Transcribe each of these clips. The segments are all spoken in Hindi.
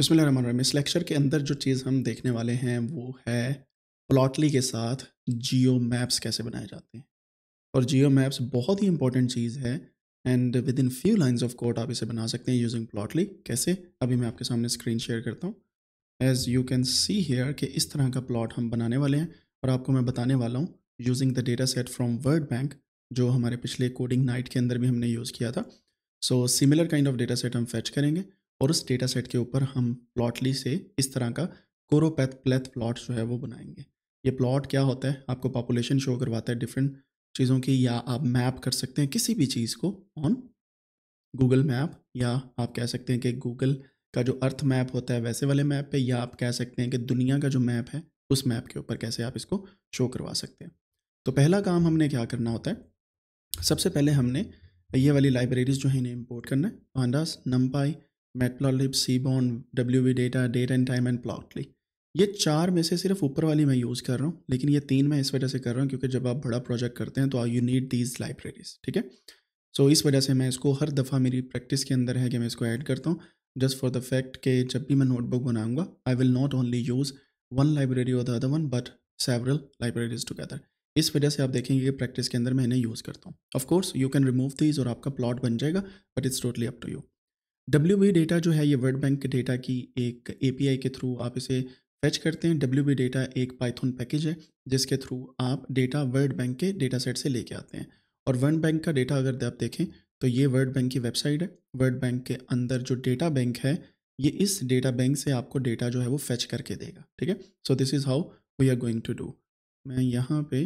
बिसमीम इस लेक्चर के अंदर जो चीज़ हम देखने वाले हैं वो है प्लॉटली के साथ जियो मैप्स कैसे बनाए जाते हैं और जियो मैप्स बहुत ही इंपॉर्टेंट चीज़ है and within few lines of code आप इसे बना सकते हैं यूजिंग प्लॉटली कैसे अभी मैं आपके सामने स्क्रीन शेयर करता हूँ as you can see here कि इस तरह का प्लॉट हम बनाने वाले हैं और आपको मैं बताने वाला हूँ using the data set from World Bank जो हमारे पिछले कोडिंग नाइट के अंदर भी हमने यूज़ किया था so similar kind of data set हम फैच करेंगे और उस डेटा सेट के ऊपर हम प्लॉटली से इस तरह का कोरोपैथ प्लेथ प्लॉट जो है वो बनाएंगे ये प्लॉट क्या होता है आपको पॉपुलेशन शो करवाता है डिफरेंट चीज़ों की या आप मैप कर सकते हैं किसी भी चीज़ को ऑन गूगल मैप या आप कह सकते हैं कि गूगल का जो अर्थ मैप होता है वैसे वाले मैप पे या आप कह सकते हैं कि दुनिया का जो मैप है उस मैप के ऊपर कैसे आप इसको शो करवा सकते हैं तो पहला काम हमने क्या करना होता है सबसे पहले हमने ये वाली लाइब्रेरीज़ जो है इन्हें इम्पोर्ट करना है pandas NumPy matplotlib seaborn W data date and time and plotly ये चार में से सिर्फ ऊपर वाली मैं यूज़ कर रहा हूँ लेकिन ये तीन मैं इस वजह से कर रहा हूँ क्योंकि जब आप बड़ा प्रोजेक्ट करते हैं तो I you need these libraries ठीक है सो इस वजह से मैं इसको हर दफ़ा मेरी प्रैक्टिस के अंदर है कि मैं इसको ऐड करता हूँ जस्ट फॉर द फैक्ट कि जब भी मैं नोटबुक बनाऊँगा I will not only use one library और the other one but several libraries together इस वजह से आप देखेंगे कि प्रैक्टिस के अंदर मैं इन्हें यूज़ करता हूँ of course you can remove these और आपका प्लॉट बन जाएगा but it's totally up to you W B data जो है ये वर्ल्ड बैंक के डेटा की एक ए पी आई के थ्रू आप इसे फैच करते हैं डब्ल्यू बी डेटा एक पाइथन पैकेज है जिसके थ्रू आप डेटा वर्ल्ड बैंक के डेटा सेट से लेके आते हैं और वर्ल्ड बैंक का डेटा अगर आप देखें तो ये वर्ल्ड बैंक की वेबसाइट है वर्ल्ड बैंक के अंदर जो डेटा बैंक है ये इस डेटा बैंक से आपको डेटा जो है वो फैच करके देगा ठीक है so this is how we are going to do मैं यहाँ पे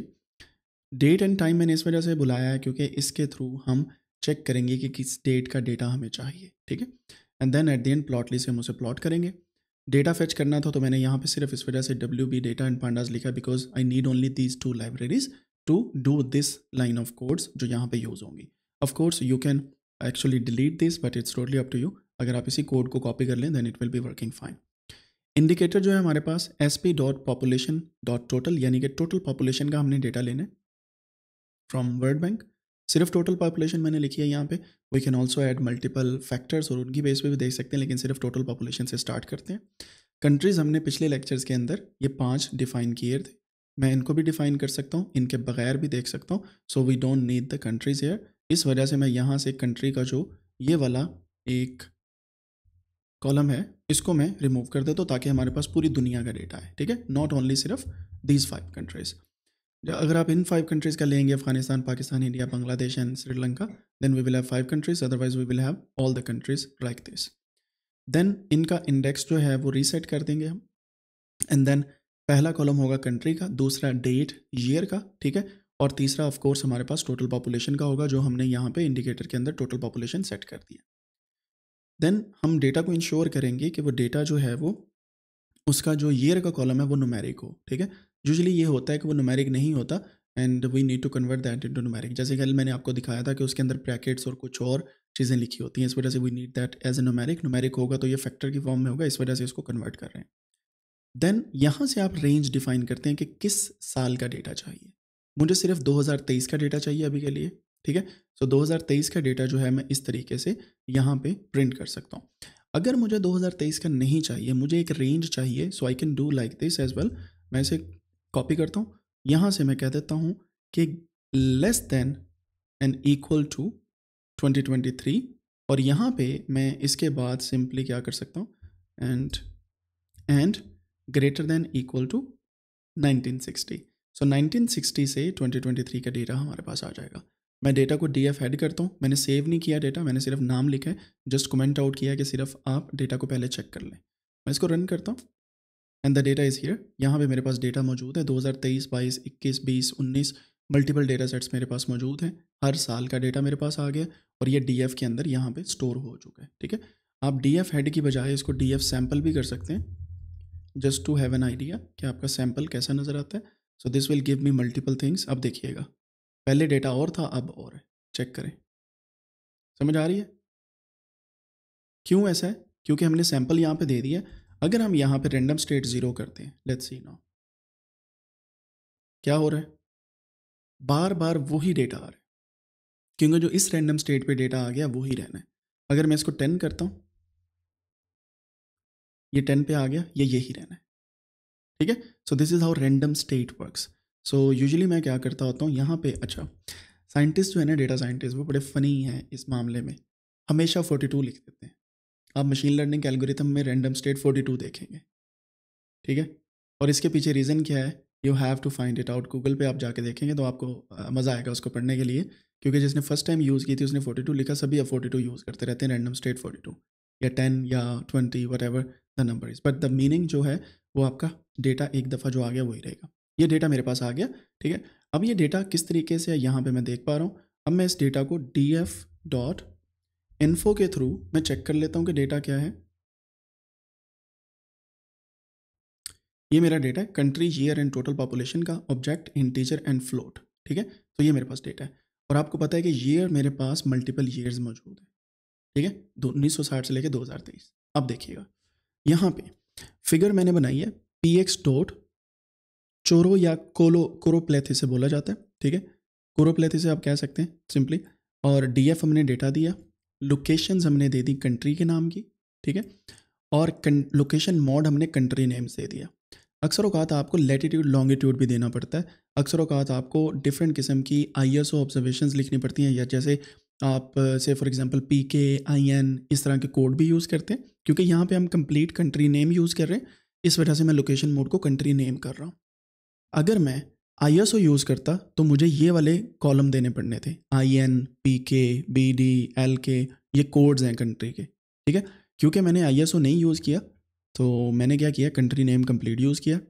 डेट एंड टाइम मैंने इस वजह से बुलाया है क्योंकि इसके थ्रू हम चेक करेंगे कि किस डेट का डेटा हमें चाहिए ठीक है and then at the end plotly से हम उसे प्लॉट करेंगे डेटा फेच करना था तो मैंने यहाँ पे सिर्फ इस वजह से W B data and pandas लिखा because I need only these two libraries to do this line of codes जो यहाँ पे यूज़ होंगी of course you can actually delete this but it's totally up to you अगर आप इसी कोड को कॉपी कर लें then it will be working fine indicator जो है हमारे पास S P dot population dot total यानी कि टोटल पॉपुलेशन का हमने डेटा लेना है फ्रॉम वर्ल्ड बैंक सिर्फ टोटल पॉपुलेशन मैंने लिखी है यहाँ पे we can also add multiple factors और उनकी बेस पे भी देख सकते हैं लेकिन सिर्फ टोटल पॉपुलेशन से स्टार्ट करते हैं कंट्रीज़ हमने पिछले लेक्चर्स के अंदर ये पाँच डिफाइन किए थे मैं इनको भी डिफाइन कर सकता हूँ इनके बगैर भी देख सकता हूँ so we don't need the countries here इस वजह से मैं यहाँ से कंट्री का जो ये वाला एक कॉलम है इसको मैं रिमूव कर देता हूँ ताकि हमारे पास पूरी दुनिया का डेटा है ठीक है नॉट ओनली सिर्फ दीज फाइव कंट्रीज़ अगर आप इन फाइव कंट्रीज़ का लेंगे Afghanistan Pakistan India Bangladesh and Sri Lanka then we will have five countries otherwise we will have all the countries like this then इनका इंडेक्स जो है वो रीसेट कर देंगे हम एंड देन पहला कॉलम होगा कंट्री का दूसरा डेट ईयर का ठीक है और तीसरा ऑफ कोर्स हमारे पास टोटल पॉपुलेशन का होगा जो हमने यहाँ पे इंडिकेटर के अंदर टोटल पॉपुलेशन सेट कर दिया देन हम डेटा को इंश्योर करेंगे कि वो डेटा जो है वो उसका जो ईयर का कॉलम है वो नुमेरिक हो ठीक है यूजली ये होता है कि वो नुमेरिक नहीं होता and we need to convert that to numeric जैसे कल मैंने आपको दिखाया था कि उसके अंदर ब्रैकेट्स और कुछ और चीज़ें लिखी होती हैं इस वजह से we need that as a numeric numeric होगा तो ये फैक्टर की फॉर्म में होगा इस वजह से इसको कन्वर्ट कर रहे हैं देन यहाँ से आप रेंज डिफाइन करते हैं कि किस साल का डेटा चाहिए मुझे सिर्फ 2023 का डेटा चाहिए अभी के लिए ठीक है सो so, 2023 का डेटा जो है मैं इस तरीके से यहाँ पे प्रिंट कर सकता हूँ अगर मुझे 2023 का नहीं चाहिए मुझे एक रेंज चाहिए so I can do like this as well मैं इसे कॉपी करता हूँ यहाँ से मैं कह देता हूँ कि less than and equal to 2023 और यहाँ पे मैं इसके बाद सिंपली क्या कर सकता हूँ and and greater than equal to 1960 so so, 1960 से 2023 का डेटा हमारे पास आ जाएगा मैं डेटा को डी एफ एड करता हूँ मैंने सेव नहीं किया डेटा मैंने सिर्फ नाम लिखा है जस्ट कमेंट आउट किया कि सिर्फ आप डेटा को पहले चेक कर लें मैं इसको रन करता हूँ and the data is here यहाँ पे मेरे पास डेटा मौजूद है 2023, 22, 21, 20, 19 मल्टीपल डेटा सेट्स मेरे पास मौजूद हैं हर साल का डेटा मेरे पास आ गया और ये डी के अंदर यहाँ पर स्टोर हो चुका है ठीक है आप डी हेड की बजाय इसको डी सैम्पल भी कर सकते हैं just to have an idea कि आपका सैम्पल कैसा नज़र आता है so this will give me multiple things अब देखिएगा पहले डेटा और था अब और है चेक करें समझ आ रही है क्यों ऐसा है क्योंकि हमने सैम्पल यहाँ पे दे दिया अगर हम यहाँ पे रेंडम स्टेट ज़ीरो करते हैं लेट्स सी नो क्या हो रहा है बार बार वही डेटा आ रहा है क्योंकि जो इस रैंडम स्टेट पे डेटा आ गया वही रहना है अगर मैं इसको टेन करता हूँ ये टेन पे आ गया ये यही रहना है ठीक है so this is how random state works so usually मैं क्या करता होता हूँ यहाँ पे अच्छा साइंटिस्ट जो है ना डेटा साइंटिस्ट वो बड़े फ़नी हैं इस मामले में हमेशा टू लिख देते हैं आप मशीन लर्निंग एल्गोरिथम में रैंडम स्टेट 42 देखेंगे ठीक है और इसके पीछे रीज़न क्या है you have to find it out Google पे आप जाके देखेंगे तो आपको मज़ा आएगा उसको पढ़ने के लिए क्योंकि जिसने फर्स्ट टाइम यूज़ की थी उसने 42 लिखा सभी अब 42 यूज़ करते रहते हैं रैंडम स्टेट 42 या 10 या 20 whatever the number is but the meaning जो है वो आपका डेटा एक दफ़ा जो आ गया वही रहेगा ये डेटा मेरे पास आ गया ठीक है अब ये डेटा किस तरीके से यहाँ पर मैं देख पा रहा हूँ अब मैं इस डेटा को डी एफ डॉट इन्फो के थ्रू मैं चेक कर लेता हूँ कि डेटा क्या है ये मेरा डेटा है country year and total population का ऑब्जेक्ट इंटीजर एंड फ्लोट ठीक है तो ये मेरे पास डेटा है और आपको पता है कि ईयर मेरे पास मल्टीपल ईयर्स मौजूद है ठीक है दो उन्नीस सौ साठ से लेकर दो हज़ार तेईस अब देखिएगा यहाँ पे फिगर मैंने बनाई है पी एक्स डॉट चोरो या कोलो कोरोप्लेथी से बोला जाता है ठीक है कोरोप्लेथी से आप कह सकते हैं सिंपली और डी एफ हमने डेटा दिया लोकेशंस हमने दे दी कंट्री के नाम की ठीक है और लोकेशन मोड हमने कंट्री नेम्स दे दिया अक्सर अवकात आपको लेटीट्यूड लॉन्गिट्यूड भी देना पड़ता है अक्सर अवकात आपको डिफरेंट किस्म की आई एस ऑब्जर्वेशंस लिखनी पड़ती हैं या जैसे आप से फॉर एग्जांपल पी के आई एन इस तरह के कोड भी यूज़ करते हैं क्योंकि यहाँ पे हम कंप्लीट कंट्री नेम यूज़ कर रहे हैं इस वजह से मैं लोकेशन मोड को कंट्री नेम कर रहा हूँ अगर मैं आई एस ओ यूज़ करता तो मुझे ये वाले कॉलम देने पड़ने थे I N P K B D L के ये कोड्स हैं कंट्री के ठीक है क्योंकि मैंने आई एस ओ नहीं यूज़ किया तो मैंने क्या किया कंट्री नेम कंप्लीट यूज़ किया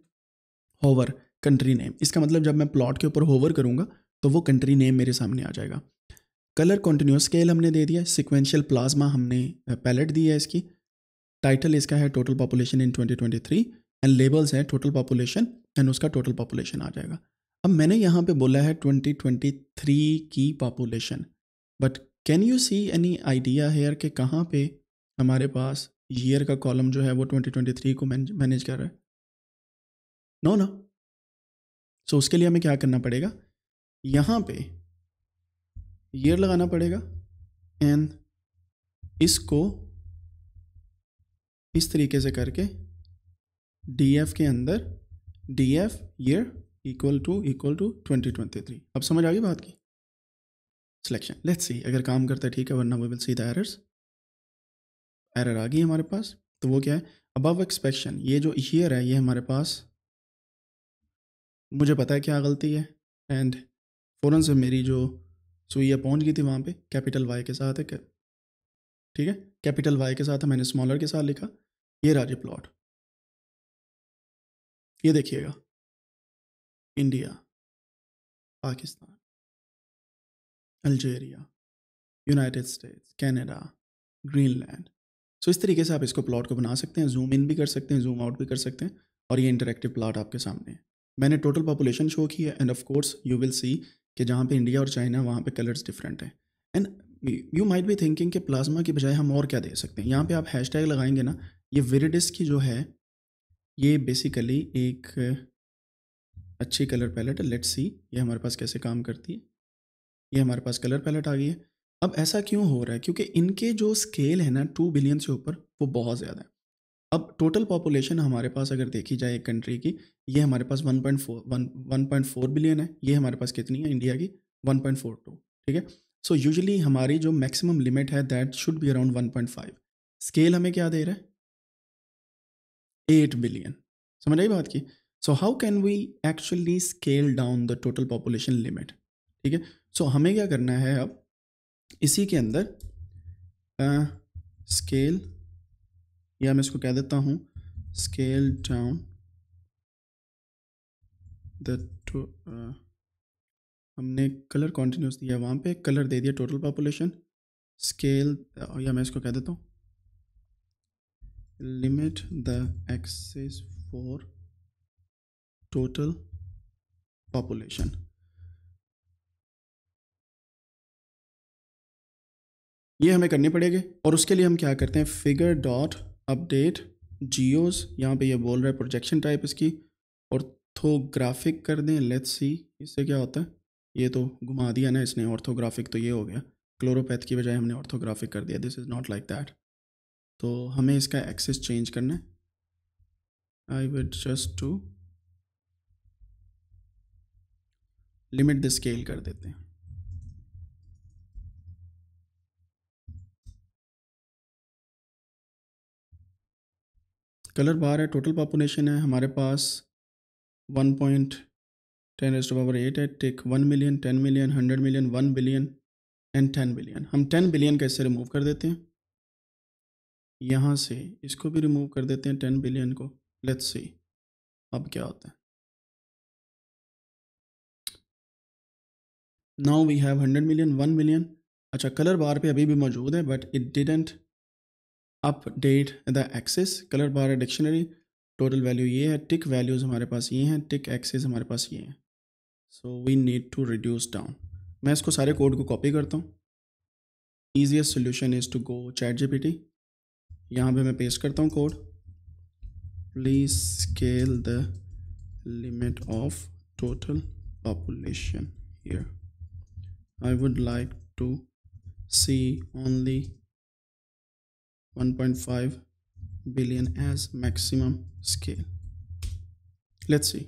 होवर कंट्री नेम इसका मतलब जब मैं प्लॉट के ऊपर होवर करूँगा तो वो कंट्री नेम मेरे सामने आ जाएगा कलर कॉन्टीन्यूस स्केल हमने दे दिया सिक्वेंशियल प्लाज्मा हमने पैलेट दी है इसकी टाइटल इसका है total population in 2023 and labels हैं टोटल पॉपुलेशन एंड उसका टोटल पॉपुलेशन आ जाएगा अब मैंने यहाँ पे बोला है 2023 की population but can you see any idea here कि कहाँ पे हमारे पास ईयर का कॉलम जो है वो 2023 को मैनेज कर रहा है नो ना सो उसके लिए हमें क्या करना पड़ेगा यहाँ पे ईयर लगाना पड़ेगा एंड इसको इस तरीके से करके डी एफ के अंदर D F year equal to equal to twenty twenty three अब समझ आ गई बात की सिलेक्शन लेट्स सी अगर काम करता है ठीक है वरना we will see the errors error आ गई हमारे पास तो वो क्या है अबव एक्सपेक्शन ये जो ईयर है ये हमारे पास मुझे पता है क्या गलती है एंड फ़ौरन से मेरी जो सुइया पहुँच गई थी वहाँ पे कैपिटल वाई के साथ है ठीक है कैपिटल वाई के साथ है मैंने स्मॉलर के साथ लिखा ये राजे प्लॉट ये देखिएगा India Pakistan Algeria United States green Greenland so इस तरीके से आप इसको प्लॉट को बना सकते हैं जूम इन भी कर सकते हैं जूम आउट भी कर सकते हैं और ये इंटरेक्टिव प्लॉट आपके सामने है मैंने टोटल पॉपुलेशन शो की है and of course you will see कि जहाँ पे इंडिया और चाइना वहाँ पे कलर्स डिफरेंट हैं एंड यू माइट भी थिंकिंग कि प्लाज्मा की बजाय हम और क्या दे सकते हैं यहाँ पे आप हैशटैग लगाएंगे ना ये विरिडिस की जो है ये बेसिकली एक अच्छी कलर पैलेट है लेट्स सी ये हमारे पास कैसे काम करती है ये हमारे पास कलर पैलेट आ गई है अब ऐसा क्यों हो रहा है क्योंकि इनके जो स्केल है ना टू बिलियन से ऊपर वो बहुत ज़्यादा है अब टोटल पॉपुलेशन हमारे पास अगर देखी जाए एक कंट्री की ये हमारे पास 1.4 1.4 बिलियन है ये हमारे पास कितनी है इंडिया की 1.42 ठीक है सो यूजली हमारी जो मैक्सिमम लिमिट है that should be around 1.5 scale हमें क्या दे रहा है एट बिलियन समझ आई बात की so how can we actually scale down the total population limit ठीक है सो हमें क्या करना है अब इसी के अंदर स्केल uh, या मैं इसको कह देता हूँ स्केल डाउन दू हमने कलर कॉन्टीन्यूस दिया वहाँ पे कलर दे दिया टोटल पॉपुलेशन स्केल या मैं इसको कह देता हूँ limit the axes for total population ये हमें करने पड़ेंगे और उसके लिए हम क्या करते हैं फिगर डॉट अपडेट जियोज यहाँ पे ये बोल रहा है प्रोजेक्शन टाइप इसकी ऑर्थोग्राफिक कर दें लेट्स सी इससे क्या होता है ये तो घुमा दिया ना इसने ऑर्थोग्राफिक तो ये हो गया क्लोरोपैथ की बजाय हमने ऑर्थोग्राफिक कर दिया this is not like that तो हमें इसका एक्सेस चेंज करना है I would just to limit the scale कर देते हैं कलर बार है टोटल पॉपुलेशन है हमारे पास one point ten as power eight है take one million ten million hundred million one billion and ten billion हम टेन बिलियन कैसे रिमूव कर देते हैं यहाँ से इसको भी रिमूव कर देते हैं टेन बिलियन को लेट्स सी अब क्या होता है now we have hundred million one million अच्छा कलर बार पे अभी भी मौजूद है but it didn't update the axes colour bar dictionary total value ये है टिक वैल्यूज़ हमारे पास ये हैं टिक एक्सेस हमारे पास ये हैं so we need to reduce down मैं इसको सारे कोड को कॉपी करता हूँ easiest solution is to go chat G P T यहाँ पर मैं पेस्ट करता हूँ code please scale the limit of total population here I would like to see only 1.5 billion as maximum scale. Let's see.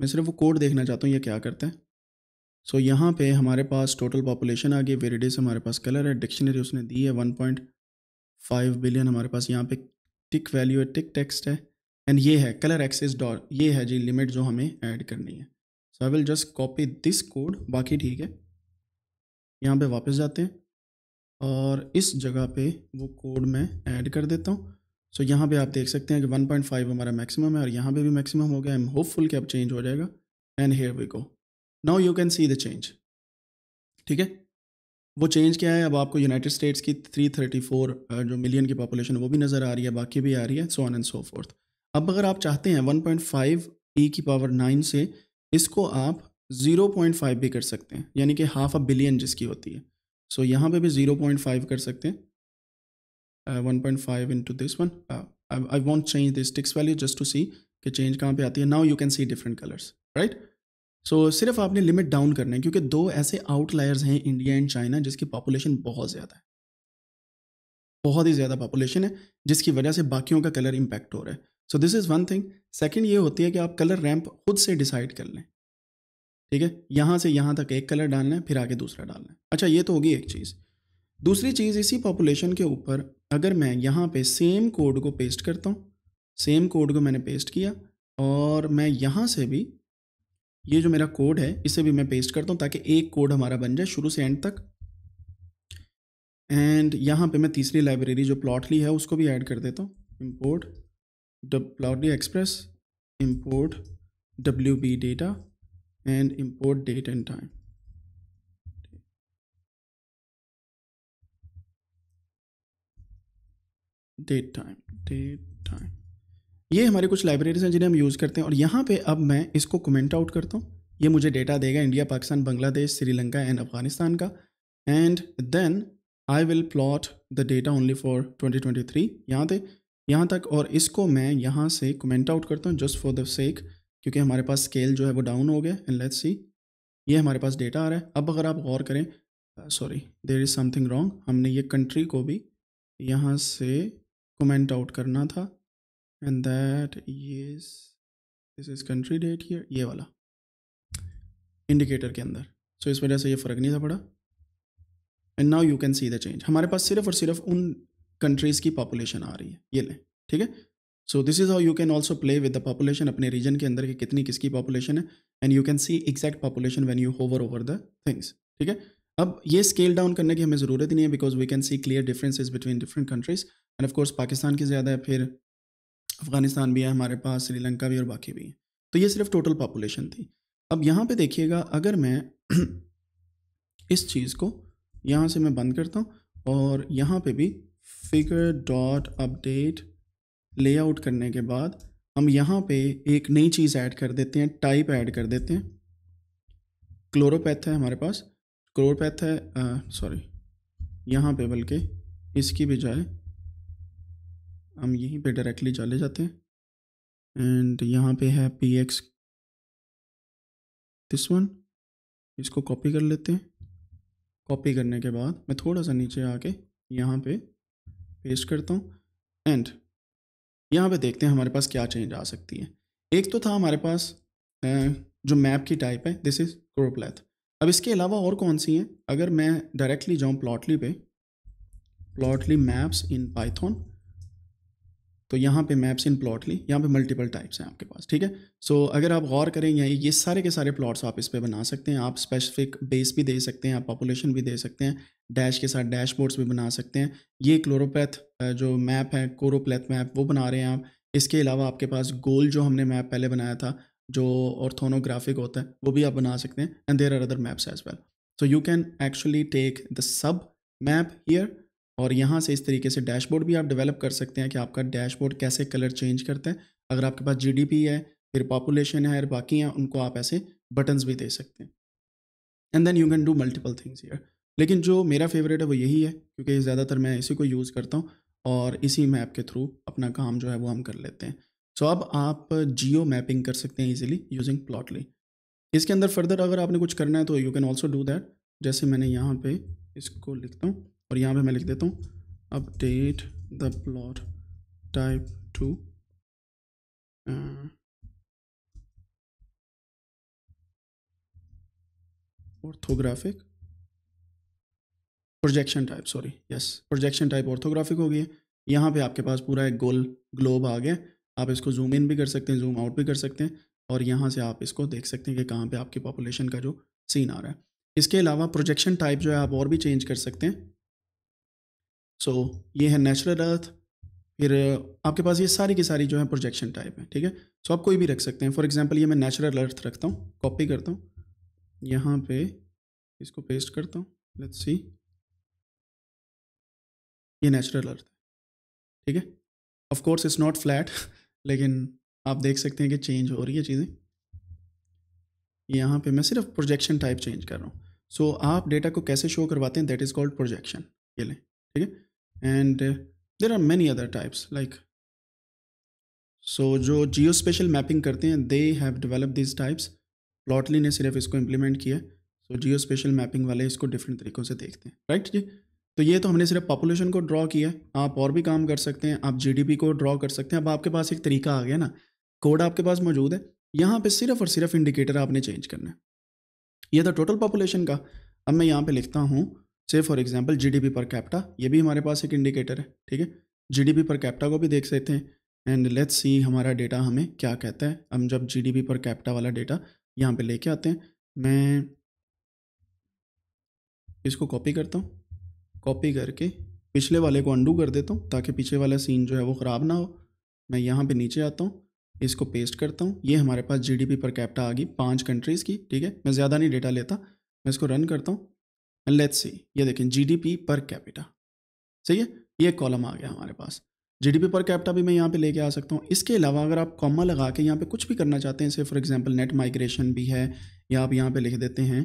मैं सिर्फ वो कोड देखना चाहता हूँ ये क्या करते हैं सो so, यहाँ पे हमारे पास टोटल पॉपुलेशन आ गई वेरिडिस हमारे पास कलर है डिक्शनरी उसने दी है 1.5 बिलियन हमारे पास यहाँ पे टिक वैल्यू है टिक टेक्स्ट है एंड ये है कलर एक्सेस डॉट ये है जी लिमिट जो हमें ऐड करनी है so I will just copy this code बाकी ठीक है यहाँ पे वापस जाते हैं और इस जगह पे वो कोड मैं ऐड कर देता हूँ सो so, यहाँ पे आप देख सकते हैं कि 1.5 हमारा मैक्सिमम है और यहाँ पे भी मैक्सिमम हो गया आई एम होपफुल कि अब चेंज हो जाएगा and here we go now you can see the change ठीक है वो चेंज क्या है अब आपको यूनाइटेड स्टेट्स की 334 जो मिलियन की पॉपुलेशन वो भी नज़र आ रही है बाकी भी आ रही है so on and so forth अब अगर आप चाहते हैं 1.5 e की पावर 9 से इसको आप 0.5 भी कर सकते हैं यानी कि हाफ अ बिलियन जिसकी होती है सो so, यहाँ पे भी 0.5 कर सकते हैं uh, one point five into this one I want change this ticks value just to see कि चेंज कहाँ पे आती है now you can see different colours right so सिर्फ आपने लिमिट डाउन करना है क्योंकि दो ऐसे आउटलायर्स हैं इंडिया एंड चाइना जिसकी पॉपुलेशन बहुत ज़्यादा है बहुत ही ज़्यादा पॉपुलेशन है जिसकी वजह से बाकियों का कलर इम्पैक्ट हो रहा है so this is one thing second ये होती है कि आप कलर रैंप खुद से डिसाइड कर लें ठीक है यहाँ से यहाँ तक एक कलर डालना है फिर आगे दूसरा डालना है अच्छा ये तो होगी एक चीज़ दूसरी चीज़ इसी पॉपुलेशन के ऊपर अगर मैं यहाँ पे सेम कोड को पेस्ट करता हूँ सेम कोड को मैंने पेस्ट किया और मैं यहाँ से भी ये जो मेरा कोड है इसे भी मैं पेस्ट करता हूँ ताकि एक कोड हमारा बन जाए शुरू से एंड तक एंड यहाँ पे मैं तीसरी लाइब्रेरी जो प्लॉट ली है उसको भी ऐड कर देता हूँ import Cloudlay Express import WB data and import date and time. date time date time ये हमारे कुछ लाइब्रेरीज हैं जिन्हें हम यूज़ करते हैं और यहाँ पे अब मैं इसको कमेंट आउट करता हूँ ये मुझे डेटा देगा इंडिया पाकिस्तान बांग्लादेश श्रीलंका एंड अफगानिस्तान का and then I will plot the data only for 2023 यहाँ थे यहाँ तक और इसको मैं यहाँ से कमेंट आउट करता हूँ जस्ट फॉर द सेक क्योंकि हमारे पास स्केल जो है वो डाउन हो गया एंड लेट्स सी ये हमारे पास डेटा आ रहा है अब अगर आप गौर करें sorry there is something wrong हमने ये कंट्री को भी यहाँ से कमेंट आउट करना था एंड दैट ये this is country date here ये वाला इंडिकेटर के अंदर सो so, इस वजह से ये फ़र्क नहीं था पड़ा and now you can see the change हमारे पास सिर्फ और सिर्फ उन कंट्रीज़ की पॉपुलेशन आ रही है ये लें ठीक है so this is how you can also play with the population अपने रीजन के अंदर की कितनी किसकी पॉपुलेशन है and you can see exact population when you hover over the things ठीक है अब ये स्केल डाउन करने की हमें ज़रूरत नहीं है because we can see clear differences between different countries and of course Pakistan की ज़्यादा है फिर अफगानिस्तान भी है हमारे पास श्रीलंका भी और बाकी भी हैं तो ये सिर्फ टोटल पॉपुलेशन थी अब यहाँ पे देखिएगा अगर मैं इस चीज़ को यहाँ से मैं बंद करता हूँ और यहाँ पे भी फिगर डॉट अपडेट लेआउट करने के बाद हम यहाँ पे एक नई चीज़ ऐड कर देते हैं टाइप ऐड कर देते हैं क्लोरोपैथ है हमारे पास क्लोरोपैथ है सॉरी यहाँ पे बल्कि इसकी बजाय हम यहीं पे डायरेक्टली चले जाते हैं एंड यहाँ पे है पी एक्स दिस वन इसको कॉपी कर लेते हैं कॉपी करने के बाद मैं थोड़ा सा नीचे आके यहाँ पे पेस्ट करता हूँ एंड यहाँ पे देखते हैं हमारे पास क्या चेंज आ सकती है एक तो था हमारे पास जो मैप की टाइप है दिस इज़ क्रोप्लेथ अब इसके अलावा और कौन सी हैं अगर मैं डायरेक्टली जाऊँ प्लॉटली पे प्लॉटली मैप्स इन पाइथॉन तो यहाँ पे मैप्स इन प्लॉट ली यहाँ पे मल्टीपल टाइप्स हैं आपके पास ठीक है सो so, अगर आप गौर करें यहाँ ये सारे के सारे प्लॉट्स आप इस पर बना सकते हैं आप स्पेसिफिक बेस भी दे सकते हैं आप पॉपुलेशन भी दे सकते हैं डैश के साथ डैशबोर्ड्स भी बना सकते हैं ये क्लोरोपैथ जो मैप है कोरोप्लेथ मैप वो बना रहे हैं आप इसके अलावा आपके पास गोल जो हमने मैप पहले बनाया था जो ऑर्थोनोग्राफिक होता है वो भी आप बना सकते हैं and there are other maps as well so you can actually take the sub map here और यहाँ से इस तरीके से डैशबोर्ड भी आप डेवलप कर सकते हैं कि आपका डैशबोर्ड कैसे कलर चेंज करता है अगर आपके पास जीडीपी है फिर पॉपुलेशन है और बाकी हैं उनको आप ऐसे बटन्स भी दे सकते हैं and then you can do multiple things year लेकिन जो मेरा फेवरेट है वो यही है क्योंकि ज़्यादातर मैं इसी को यूज़ करता हूँ और इसी मैप के थ्रू अपना काम जो है वो हम कर लेते हैं सो so, अब आप जियो मैपिंग कर सकते हैं ईजिली यूजिंग प्लॉटली इसके अंदर फर्दर अगर आपने कुछ करना है तो you can also do that जैसे मैंने यहाँ पर इसको लिखता हूँ और यहाँ पे मैं लिख देता हूँ update the plot type to orthographic projection type sorry yes projection type orthographic हो गई है यहाँ पे आपके पास पूरा एक गोल ग्लोब आ गया आप इसको जूम इन भी कर सकते हैं जूम आउट भी कर सकते हैं और यहाँ से आप इसको देख सकते हैं कि कहाँ पे आपकी पॉपुलेशन का जो सीन आ रहा है इसके अलावा प्रोजेक्शन टाइप जो है आप और भी चेंज कर सकते हैं सो so, ये है नेचुरल अर्थ फिर आपके पास ये सारी की सारी जो है प्रोजेक्शन टाइप है ठीक है सो आप कोई भी रख सकते हैं फॉर एग्जाम्पल ये मैं नेचुरल अर्थ रखता हूँ कॉपी करता हूँ यहाँ पे इसको पेस्ट करता हूँ लेट्स सी ये नेचुरल अर्थ है ठीक है of course it's not flat लेकिन आप देख सकते हैं कि चेंज हो रही है चीज़ें यहाँ पे मैं सिर्फ प्रोजेक्शन टाइप चेंज कर रहा हूँ सो so, आप डेटा को कैसे शो करवाते हैं दैट इज़ कॉल्ड प्रोजेक्शन ये लें ठीक है and there are many other types like so जो जियो स्पेशल मैपिंग करते हैं they have develop this types Plotly ने सिर्फ इसको इम्प्लीमेंट किया सो जियो स्पेशल मैपिंग वाले इसको डिफरेंट तरीक़ों से देखते हैं राइट जी तो ये तो हमने सिर्फ पॉपुलेशन को ड्रॉ किया आप और भी काम कर सकते हैं आप पी को ड्रॉ कर सकते हैं अब आपके पास एक तरीका आ गया ना कोड आपके पास मौजूद है यहाँ पे सिर्फ और सिर्फ इंडिकेटर आपने चेंज करना है ये था टोटल पॉपुलेशन का अब मैं यहाँ पे लिखता हूँ से फॉर एग्जाम्पल जी पर कैप्टा ये भी हमारे पास एक इंडिकेटर है ठीक है जी पर कैप्टा को भी देख सकते हैं एंड लेट्स सी हमारा डेटा हमें क्या कहता है हम जब जी पर कैप्टा वाला डेटा यहाँ पे लेके आते हैं मैं इसको कॉपी करता हूँ कॉपी करके पिछले वाले को अंडू कर देता हूँ ताकि पीछे वाला सीन जो है वो ख़राब ना हो मैं यहाँ पे नीचे आता हूँ इसको पेस्ट करता हूँ ये हमारे पास जीडीपी पर कैप्टा आ गई पाँच कंट्रीज़ की ठीक है मैं ज़्यादा नहीं डेटा लेता मैं इसको रन करता हूँ एंड लेट्स सी ये देखें जीडीपी पर कैपिटा सही है ये कॉलम आ गया हमारे पास जीडीपी पर कैपिटा भी मैं यहाँ पे लेके आ सकता हूँ इसके अलावा अगर आप कॉमा लगा के यहाँ पे कुछ भी करना चाहते हैं जैसे फॉर एग्जांपल नेट माइग्रेशन भी है या आप यहाँ पे लिख देते हैं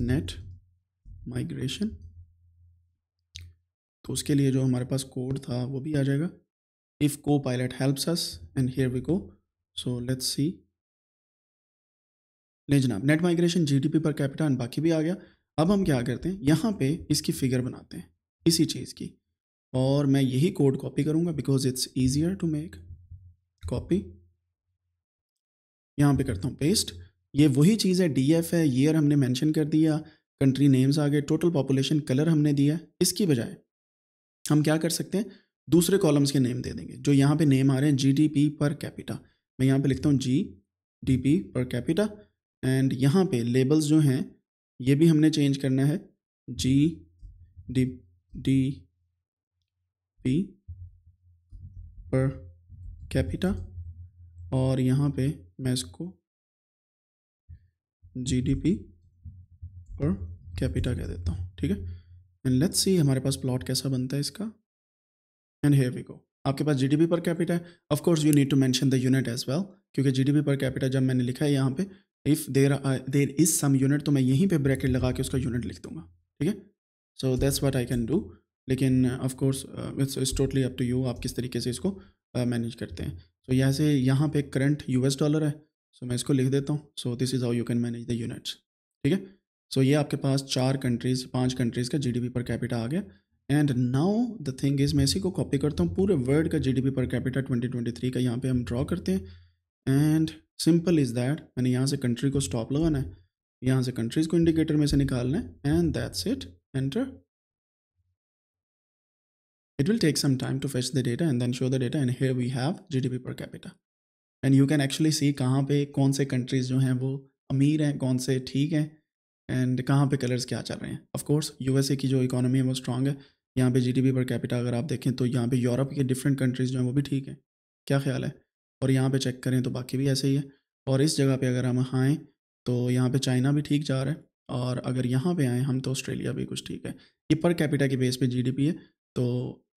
नेट हम्म, माइग्रेशन तो उसके लिए जो हमारे पास कोड था वो भी आ जाएगा if copilot helps us and here we go so let's see ले जनाब net migration GDP per capita and बाकी भी आ गया अब हम क्या करते हैं यहाँ पे इसकी फिगर बनाते हैं इसी चीज़ की और मैं यही कोड कॉपी करूँगा because it's easier to make copy यहाँ पे करता हूँ पेस्ट ये वही चीज़ है डी एफ है ईयर हमने मैंशन कर दिया कंट्री नेम्स आ गए टोटल पॉपुलेशन कलर हमने दिया इसकी बजाय हम क्या कर सकते हैं दूसरे कॉलम्स के नेम दे देंगे जो यहाँ पे नेम आ रहे हैं G D P per capita मैं यहाँ पे लिखता हूँ G D P per capita and यहाँ पे लेबल्स जो हैं ये भी हमने चेंज करना है G D D P per capita और यहाँ पे मैं इसको G D P per capita कह देता हूँ ठीक है एंड लेट्स सी हमारे पास प्लॉट कैसा बनता है इसका एंड हेयर वी गो आपके पास जीडीपी पर कैपिटा है of course you need to mention the unit as well क्योंकि जीडीपी पर कैपिटा जब मैंने लिखा है यहाँ पे if there there is some unit तो मैं यहीं पे ब्रैकेट लगा के उसका यूनिट लिख दूंगा ठीक है so that's what I can do लेकिन of course it's totally up to you आप किस तरीके से इसको मैनेज uh, करते हैं सो so, यहाँ से यहाँ पे करंट यूएस डॉलर है सो so, मैं इसको लिख देता हूँ so this is how you can manage the units ठीक है सो ये आपके पास चार कंट्रीज़ पाँच कंट्रीज़ का जी पर कैपिटा आ गया and now the thing is मैं इसी को कॉपी करता हूँ पूरे वर्ल्ड का जी पर कैपिटा ट्वेंटी का यहाँ पर हम ड्रॉ करते हैं एंड सिंपल इज़ दैट मैंने यहाँ से कंट्री को स्टॉप लगाना है यहाँ से कंट्रीज़ को इंडिकेटर में से निकालना है and that's it enter It will take some time to fetch the data and then show the data we have G D P per capita and you can actually see कहाँ पे कौन से कंट्रीज जो हैं वो अमीर हैं कौन से ठीक हैं एंड कहाँ पे कलर्स क्या चल रहे हैं ऑफ कोर्स ए की जो इकोनॉमी है वो स्ट्रांग है यहाँ पे G D P per capita अगर आप देखें तो यहाँ पे यूरोप के डिफरेंट कंट्रीज़ जो हैं वो भी ठीक हैं क्या ख्याल है और यहाँ पे चेक करें तो बाकी भी ऐसे ही है और इस जगह पे अगर हम आएँ तो यहाँ पे चाइना भी ठीक जा रहा है और अगर यहाँ पे आएँ हम तो ऑस्ट्रेलिया भी कुछ ठीक है ये पर कैपिटा के बेस पे जीडीपी है तो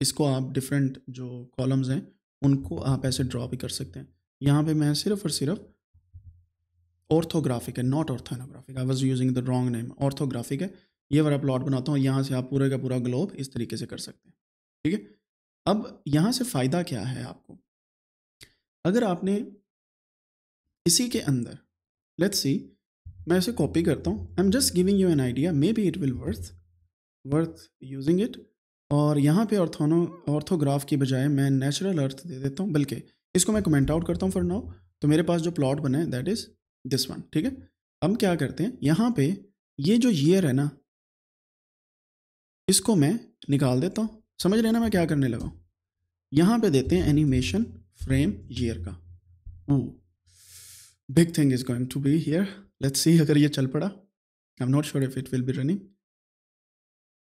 इसको आप डिफरेंट जो कॉलम्स हैं उनको आप ऐसे ड्रॉ भी कर सकते हैं यहाँ पर मैं सिर्फ और सिर्फ ऑर्थोग्राफिक है not orthonographic I was using the wrong name orthographic है ये वाला प्लॉट बनाता हूँ यहाँ से आप पूरे का पूरा ग्लोब इस तरीके से कर सकते हैं ठीक है अब यहाँ से फ़ायदा क्या है आपको अगर आपने इसी के अंदर लेट्स सी मैं इसे कॉपी करता हूँ I am just giving you an idea maybe it will worth worth using it और यहाँ पे ऑर्थोनो ऑर्थोग्राफ की बजाय मैं नेचुरल अर्थ दे देता हूँ बल्कि इसको मैं कमेंट आउट करता हूँ फॉर नाउ तो मेरे पास जो प्लॉट बना है दैट इज़ दिस वन ठीक है हम क्या करते हैं यहाँ पे ये जो ईयर है ना इसको मैं निकाल देता हूँ समझ रहे ना मैं क्या करने लगा यहाँ पे देते हैं एनिमेशन फ्रेम ईयर का वो big thing is going to be here let's see अगर ये चल पड़ा I am not sure if it will be running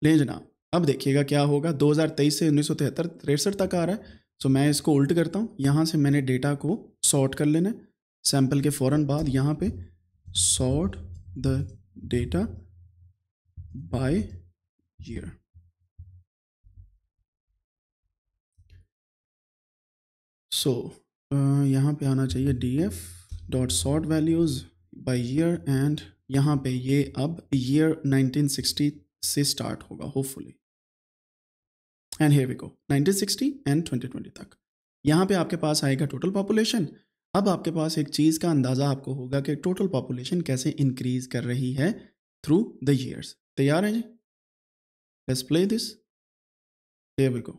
ले जनाब अब देखिएगा क्या होगा 2023 से उन्नीस सौ तक आ रहा है सो मैं इसको उल्ट करता हूँ यहाँ से मैंने डेटा को सॉर्ट कर लेना सैम्पल के फ़ौर बाद यहाँ पे sort the data by year so so, uh, यहाँ पे आना चाहिए D F dot sort values by year and यहाँ पे ये अब ईयर 1960 से स्टार्ट होगा hopefully and here we go 1960 and 2020 तक यहाँ पे आपके पास आएगा टोटल पॉपुलेशन अब आपके पास एक चीज़ का अंदाज़ा आपको होगा कि टोटल पॉपुलेशन कैसे इंक्रीज कर रही है थ्रू द ईयर्स तैयार हैं जी let's play this here we go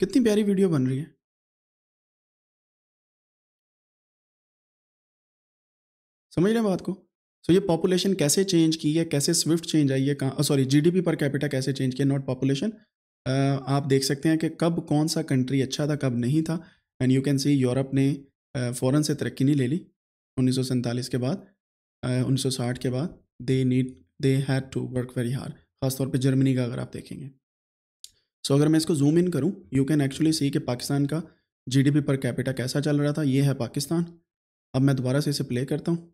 कितनी प्यारी वीडियो बन रही है समझ रहे हैं बात को सो so, ये पॉपुलेशन कैसे चेंज की है कैसे स्विफ्ट चेंज आई है कहाँ सॉरी जीडीपी पर कैपिटा कैसे चेंज किया नॉट पॉपुलेशन आप देख सकते हैं कि कब कौन सा कंट्री अच्छा था कब नहीं था and you can see Europe ने फ़ौरन से तरक्की नहीं ले ली उन्नीस के बाद उन्नीस uh, के बाद they need they had to work very hard खासतौर पर जर्मनी का अगर आप देखेंगे सो so, अगर मैं इसको जूम इन करूँ यू कैन एक्चुअली सी कि पाकिस्तान का जी पर कैपिटा कैसा चल रहा था ये है पाकिस्तान अब मैं दोबारा से इसे प्ले करता हूँ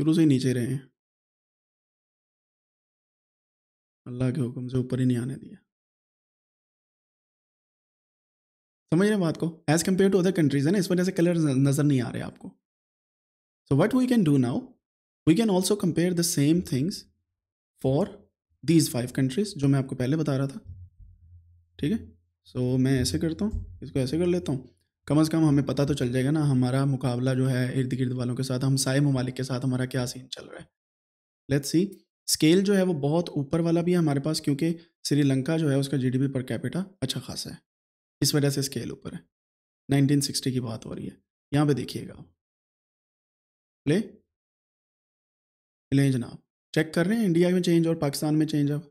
शुरू से ही नीचे रहे हैं अल्लाह के हुक्म से ऊपर ही नहीं आने दिया समझ रहे बात को as compare to other countries है ना इस वजह से कलर नज़र नहीं आ रहे आपको so what we can do now we can also compare the same things for these five countries जो मैं आपको पहले बता रहा था ठीक है सो मैं ऐसे करता हूँ इसको ऐसे कर लेता हूँ कम से कम हमें पता तो चल जाएगा ना हमारा मुकाबला जो है इर्द गिर्द वालों के साथ हम साए ममालिक के साथ हमारा क्या सीन चल रहा है लेट्स सी स्केल जो है वो बहुत ऊपर वाला भी है हमारे पास क्योंकि श्रीलंका जो है उसका जी पर कैपिटा अच्छा खासा है इस वजह से स्केल ऊपर है नाइनटीन की बात हो रही है यहाँ पर देखिएगा आप प्ले जनाब चेक कर रहे हैं इंडिया में चेंज और पाकिस्तान में चेंज अब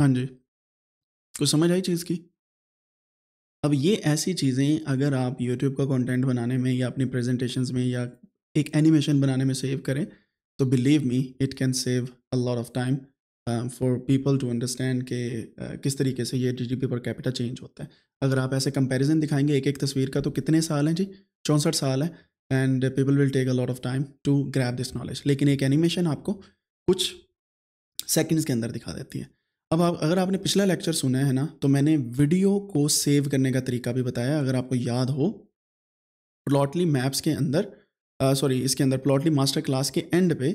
हाँ जी। कुछ समझ आई चीज़ की? अब ये ऐसी चीज़ें अगर आप यूट्यूब का कंटेंट बनाने में या अपनी प्रेजेंटेशन में या एक एनिमेशन बनाने में सेव करें, तो believe me it can save a lot of time for people to understand के uh, किस तरीके से ये पी पर कैपिटल चेंज होता है। अगर आप ऐसे कंपेरिजन दिखाएंगे एक-एक तस्वीर का तो कितने साल हैं जी? चौंसठ साल है and people will take a lot of time to grasp this knowledge. लेकिन एक एनिमेशन आपको कुछ सेकेंड्स के अंदर दिखा देती है। अब आप अगर आपने पिछला लेक्चर सुना है ना तो मैंने वीडियो को सेव करने का तरीका भी बताया अगर आपको याद हो प्लॉटली मैप्स के अंदर सॉरी इसके अंदर प्लॉटली मास्टर क्लास के एंड पे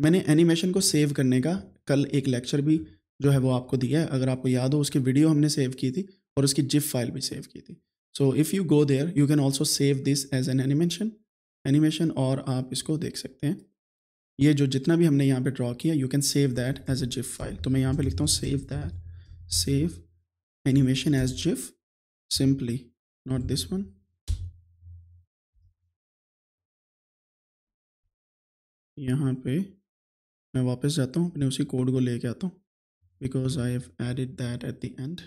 मैंने एनिमेशन को सेव करने का कल एक लेक्चर भी जो है वो आपको दिया है अगर आपको याद हो उसकी वीडियो हमने सेव की थी और उसकी जिप फाइल भी सेव की थी so if you go there you can also save this as an animation animation और आप इसको देख सकते हैं ये जो जितना भी हमने यहाँ पे ड्रॉ किया you can save that as a GIF file तो मैं यहाँ पे लिखता हूँ save that save animation as GIF simply not this one यहाँ पे मैं वापस जाता हूँ अपने उसी कोड को लेके आता हूँ because I have added that at the end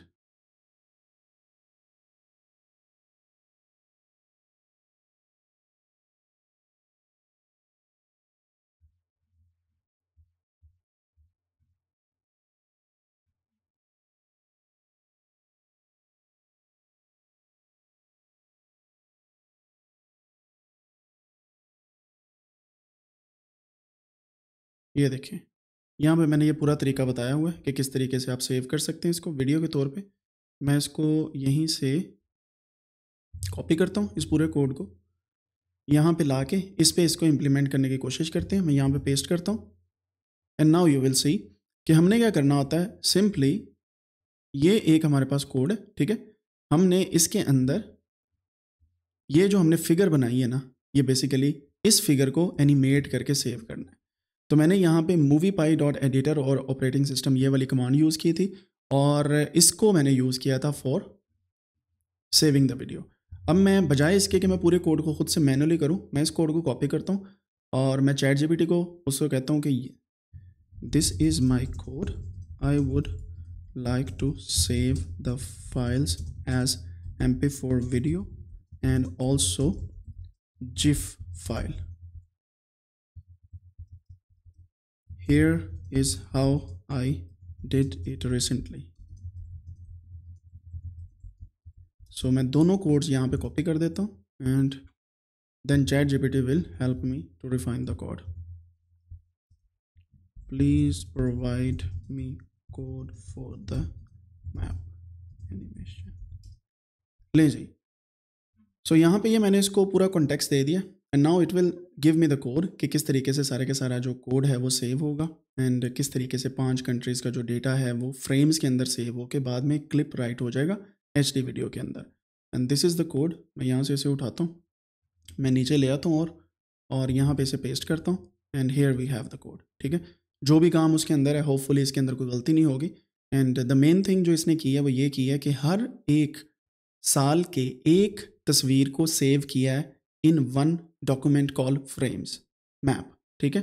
ये देखें यहाँ पे मैंने ये पूरा तरीका बताया हुआ है कि किस तरीके से आप सेव कर सकते हैं इसको वीडियो के तौर पे मैं इसको यहीं से कॉपी करता हूँ इस पूरे कोड को यहाँ पे ला के इस पर इसको इम्प्लीमेंट करने की कोशिश करते हैं मैं यहाँ पे पेस्ट करता हूँ and now you will see कि हमने क्या करना होता है सिंपली ये एक हमारे पास कोड है ठीक है हमने इसके अंदर ये जो हमने फिगर बनाई है ना ये बेसिकली इस फिगर को एनिमेट करके सेव करना है तो मैंने यहाँ पे मूवी पाई डॉट एडिटर और ऑपरेटिंग सिस्टम ये वाली कमांड यूज़ की थी और इसको मैंने यूज़ किया था फॉर सेविंग द वीडियो अब मैं बजाय इसके कि मैं पूरे कोड को खुद से मैनुअली करूँ मैं इस कोड को कॉपी करता हूँ और मैं चैट जी को उसको कहता हूँ कि this is my code I would like to save the files as M P four video and also GIF file Here is how I did it recently. So so, मैं दोनों कोड्स यहाँ पे कॉपी कर देता हूँ and then chat GPT will help me to refine the code please provide me code for the map animation ले जी सो यहाँ पे ये मैंने इसको पूरा कॉन्टेक्स्ट दे दिया and now it will give me the code कि किस तरीके से सारे के सारा जो कोड है वो सेव होगा एंड किस तरीके से पांच कंट्रीज़ का जो डेटा है वो फ्रेम्स के अंदर सेव हो के बाद में क्लिप राइट हो जाएगा एच वीडियो के अंदर and this is the code मैं यहाँ से इसे उठाता हूँ मैं नीचे ले आता हूँ और और यहाँ पे इसे पेस्ट करता हूँ and here we have the code ठीक है जो भी काम उसके अंदर है होपफुली इसके अंदर कोई गलती नहीं होगी एंड द मेन थिंग जो इसने की है वो ये की है कि हर एक साल के एक तस्वीर को सेव किया है in one document call frames map ठीक है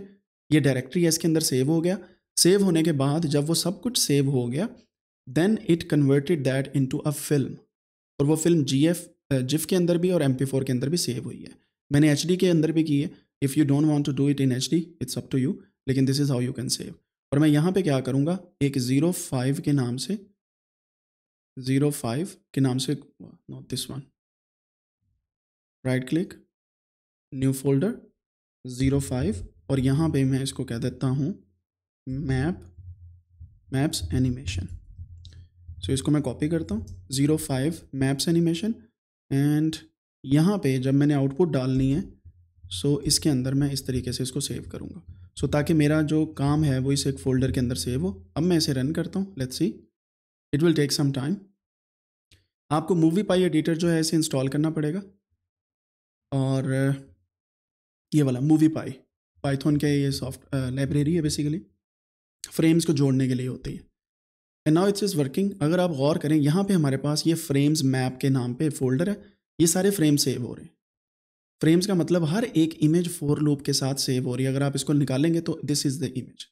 ये डायरेक्टरी है इसके अंदर सेव हो गया सेव होने के बाद जब वो सब कुछ सेव हो गया then it converted that into a film और वो फिल्म जी एफ जिफ के अंदर भी और एम के अंदर भी सेव हुई है मैंने एच के अंदर भी की है if you don't want to do it in H it's up to you लेकिन this is how you can save और मैं यहाँ पे क्या करूँगा एक ज़ीरो फाइव के नाम से ज़ीरो फाइव के नाम से not this one right click new folder zero five और यहाँ पे मैं इसको कह देता हूँ मैप मैप्स एनिमेशन सो इसको मैं कॉपी करता हूँ zero five maps animation and यहाँ पे जब मैंने आउटपुट डालनी है सो so इसके अंदर मैं इस तरीके से इसको सेव करूँगा सो so ताकि मेरा जो काम है वो इस एक फ़ोल्डर के अंदर सेव हो अब मैं इसे रन करता हूँ let's see it will take some time आपको मूवी पाई एडिटर जो है इसे इंस्टॉल करना पड़ेगा और ये वाला मूवी पाई पाइथन के ये सॉफ्ट लाइब्रेरी है बेसिकली फ्रेम्स को जोड़ने के लिए होती है and now it's is working अगर आप गौर करें यहाँ पे हमारे पास ये फ्रेम्स मैप के नाम पे फोल्डर है ये सारे फ्रेम सेव हो रहे हैं फ्रेम्स का मतलब हर एक इमेज फोर लूप के साथ सेव हो रही है अगर आप इसको निकालेंगे तो दिस इज़ द इमेज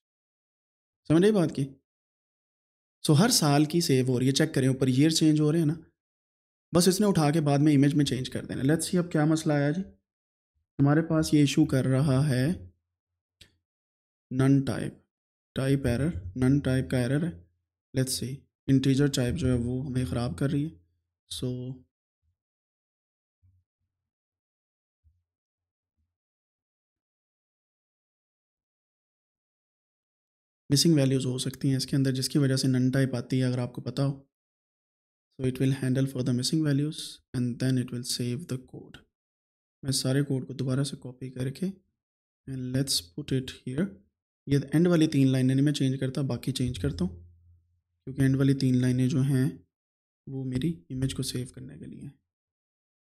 समझ रही बात की सो so, हर साल की सेव हो रही है चेक करें ऊपर ईयर चेंज हो रहे हैं ना बस इसने उठा के बाद में इमेज में चेंज कर देना लेट्स सी अब क्या मसला आया जी हमारे पास ये इशू कर रहा है none type type error none type का एरर है लेट्स सी इंटीजर टाइप जो है वो हमें ख़राब कर रही है सो so, मिसिंग वैल्यूज़ हो सकती हैं इसके अंदर जिसकी वजह से नन टाइप आती है अगर आपको पता हो so it will handle for the missing values and then it will save the code मैं सारे कोड को दोबारा से कॉपी करके and let's put it here ये एंड वाली तीन लाइनें नहीं मैं चेंज करता बाकी चेंज करता हूँ क्योंकि एंड वाली तीन लाइनें जो हैं वो मेरी इमेज को सेव करने के लिए हैं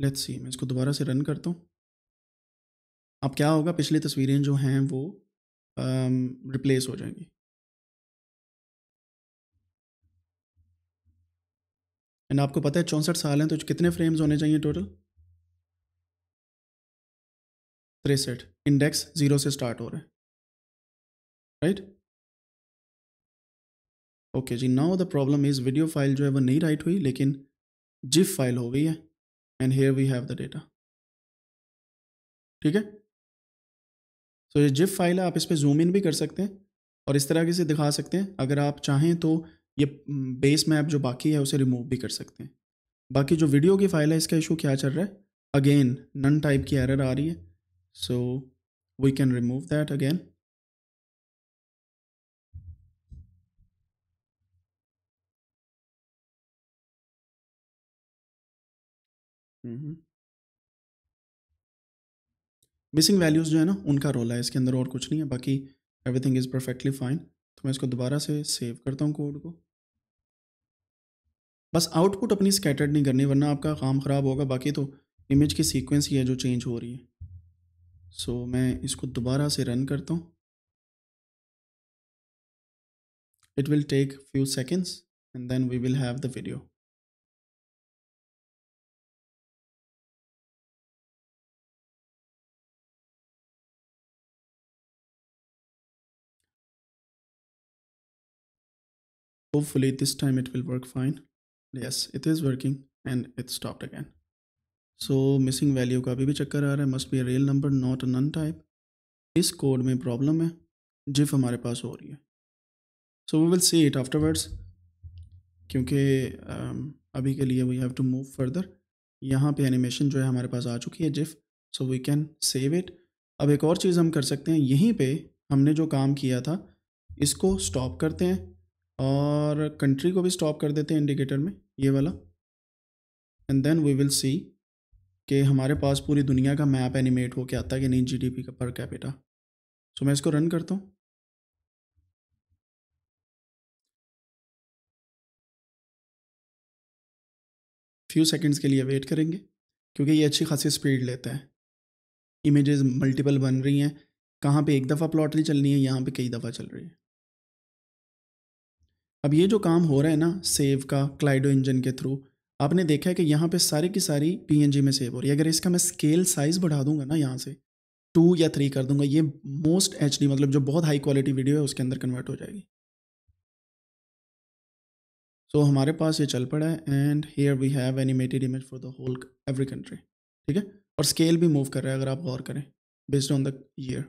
लेट्स सी मैं इसको दोबारा से रन करता हूँ अब क्या होगा पिछली तस्वीरें जो हैं वो रिप्लेस um, हो जाएंगी एंड आपको पता है चौंसठ साल हैं तो कितने फ्रेम्स होने चाहिए टोटल तिरसठ इंडेक्स ज़ीरो से स्टार्ट हो रहा है right okay ji now the problem is video file जो है वो नहीं राइट हुई लेकिन जिफ फाइल हो गई है and here we have the data ठीक है सो so, ये जिफ फाइल है आप इस पर जूम इन भी कर सकते हैं और इस तरह से दिखा सकते हैं अगर आप चाहें तो ये बेस मैप जो बाकी है उसे रिमूव भी कर सकते हैं बाकी जो वीडियो की फाइल है इसका इशू क्या चल रहा है अगेन नन टाइप की एरर आ रही है so we can remove that again missing mm-hmm. Values जो है ना उनका रोल है इसके अंदर और कुछ नहीं है बाकी एवरीथिंग इज़ परफेक्टली फाइन तो मैं इसको दोबारा से सेव करता हूँ कोड को बस आउटपुट अपनी स्कैटर्ड नहीं करनी वरना आपका काम ख़राब होगा बाकी तो इमेज की सीक्वेंस ही है जो चेंज हो रही है सो so, मैं इसको दोबारा से रन करता हूँ it will take few seconds and then we will have the video hopefully this time it will work fine yes it is working and it stopped again so missing value का अभी भी चक्कर आ रहा है must be real number not none type इस कोड में प्रॉब्लम है जिफ हमारे पास हो रही है so we will see it afterwards क्योंकि um, अभी के लिए we have to move further यहाँ पे एनिमेशन जो है हमारे पास आ चुकी है GIF so we can save it अब एक और चीज़ हम कर सकते हैं यहीं पे हमने जो काम किया था इसको स्टॉप करते हैं और कंट्री को भी स्टॉप कर देते हैं इंडिकेटर में ये वाला and then we will see कि हमारे पास पूरी दुनिया का मैप एनिमेट होके आता है कि नहीं जीडीपी का पर कैपिटा सो मैं इसको रन करता हूँ फ्यू सेकंड्स के लिए वेट करेंगे क्योंकि ये अच्छी खासी स्पीड लेता है इमेजेस मल्टीपल बन रही हैं कहाँ पे एक दफ़ा प्लॉट चल रही है यहाँ पे कई दफ़ा चल रही है अब ये जो काम हो रहा है ना सेव का क्लाइडो इंजन के थ्रू आपने देखा है कि यहाँ पे सारी की सारी पी में सेव हो रही है अगर इसका मैं स्केल साइज़ बढ़ा दूंगा ना यहाँ से टू या थ्री कर दूंगा ये मोस्ट एच मतलब जो बहुत हाई क्वालिटी वीडियो है उसके अंदर कन्वर्ट हो जाएगी सो so, हमारे पास ये चल पड़ा है and here we have animated image for the whole every country ठीक है और स्केल भी मूव कर रहा है अगर आप गौर करें बेस्ड ऑन द ईयर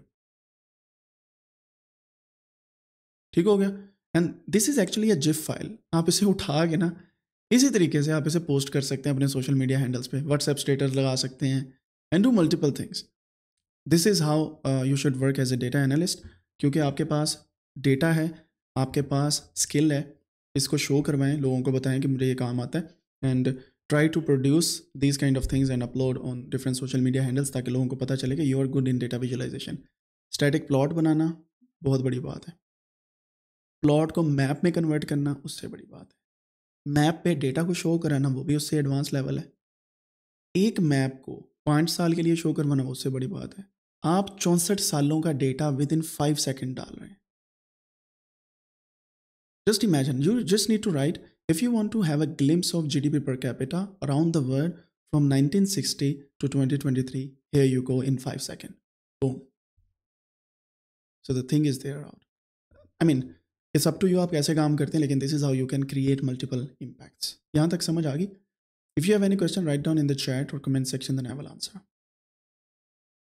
ठीक हो गया and this is actually a zip file आप इसे उठा के ना इसी तरीके से आप इसे पोस्ट कर सकते हैं अपने सोशल मीडिया हैंडल्स पे व्हाट्सएप स्टेटस लगा सकते हैं and do multiple things this is how you should work as a data analyst क्योंकि आपके पास डेटा है आपके पास स्किल है इसको शो करवाएं लोगों को बताएं कि मुझे ये काम आता है and try to produce these kind of things and upload on different social media handles ताकि लोगों को पता चले कि you are good in data visualization static plot बनाना बहुत बड़ी बात है प्लॉट को मैप में कन्वर्ट करना उससे बड़ी बात है मैप पे डेटा को शो कराना वो भी उससे एडवांस लेवल है एक मैप को पाँच साल के लिए शो करवाना वो उससे बड़ी बात है आप चौंसठ सालों का data within five second डाल रहे हैं just imagine you just need to write if you want to have a glimpse of G D P per capita around the world from nineteen sixty to twenty twenty three here you go in five second so the thing is there out I mean is up to you आप कैसे काम करते हैं लेकिन this is how you can create multiple impacts यहाँ तक समझ आ गई if you have any question write down in the chat और comment section the naval answer